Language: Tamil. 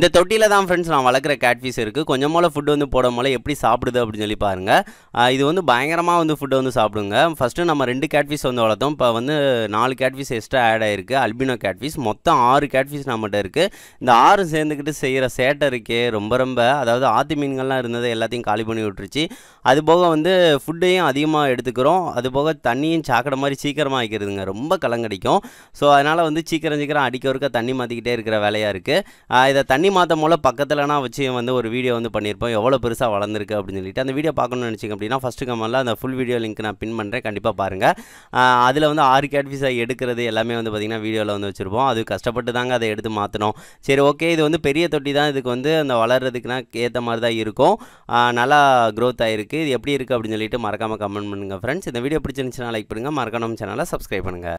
இந்த தொட்டியில் தான் ஃப்ரெண்ட்ஸ் நான் வளர்க்குற கேட்ஃபிஷ் இருக்குது கொஞ்சம் போல் ஃபுட்டு வந்து போட போல எப்படி சாப்பிடுது அப்படின்னு சொல்லி பாருங்கள் இது வந்து பயங்கரமாக வந்து ஃபுட்டை வந்து சாப்பிடுங்க ஃபஸ்ட்டு நம்ம ரெண்டு கேட்ஃபிஷ் வந்து வளர்த்தோம் இப்போ வந்து நாலு கேட்ஃபிஷ் எக்ஸ்ட்ரா ஆட் ஆகிருக்கு அல்பினோ கேட்ஃபிஷ் மொத்தம் ஆறு கேட்ஃபிஷ் நம்மகிட்ட இருக்குது இந்த ஆறு சேர்ந்துக்கிட்டு செய்கிற சேட்டை இருக்கே ரொம்ப ரொம்ப அதாவது ஆத்தி மீன்கள்லாம் இருந்தது எல்லாத்தையும் காலி பண்ணி விட்டுருச்சு அது போக வந்து ஃபுட்டையும் அதிகமாக எடுத்துக்கிறோம் அது போக தண்ணியும் சாக்கடை மாதிரி சீக்கிரமாக ஆகிக்கிறதுங்க ரொம்ப கலங்கடிக்கும் ஸோ அதனால் வந்து சீக்கிரம் சீக்கிரம் அடிக்க ஒருக்க தண்ணி மாற்றிக்கிட்டே இருக்கிற வேலையாக இருக்குது இதை தண்ணி தண்ணி மாற்ற மூலம் பக்கத்தில்னா வச்சு வந்து ஒரு வீடியோ வந்து பண்ணியிருப்போம் எவ்வளோ பெருசாக வளர்ந்துருக்கு அப்படின்னு சொல்லிட்டு அந்த வீடியோ பார்க்கணும்னு நினச்சிங்க அப்படின்னா ஃபஸ்ட்டு கமெண்டில் அந்த ஃபுல் வீடியோ லிங்க் நான் பின் பண்ணுறேன் கண்டிப்பாக பாருங்கள் அதில் வந்து ஆறு கேட்ஃபிஸாக எடுக்கிறது எல்லாமே வந்து பார்த்திங்கன்னா வீடியோவில் வந்து வச்சுருப்போம் அது கஷ்டப்பட்டு தாங்க அதை எடுத்து மாற்றணும் சரி ஓகே இது வந்து பெரிய தொட்டி தான் இதுக்கு வந்து அந்த வளர்கிறதுக்குனா ஏற்ற மாதிரி தான் இருக்கும் நல்லா க்ரோத் ஆகிருக்கு இது எப்படி இருக்குது அப்படின்னு சொல்லிட்டு மறக்காமல் கமெண்ட் பண்ணுங்கள் ஃப்ரெண்ட்ஸ் இந்த வீடியோ பிடிச்சிருந்துச்சுன்னா லைக் பண்ணுங்கள் மறக்காம சேனலை சப்ஸ்கிரைப் பண்ணுங்கள்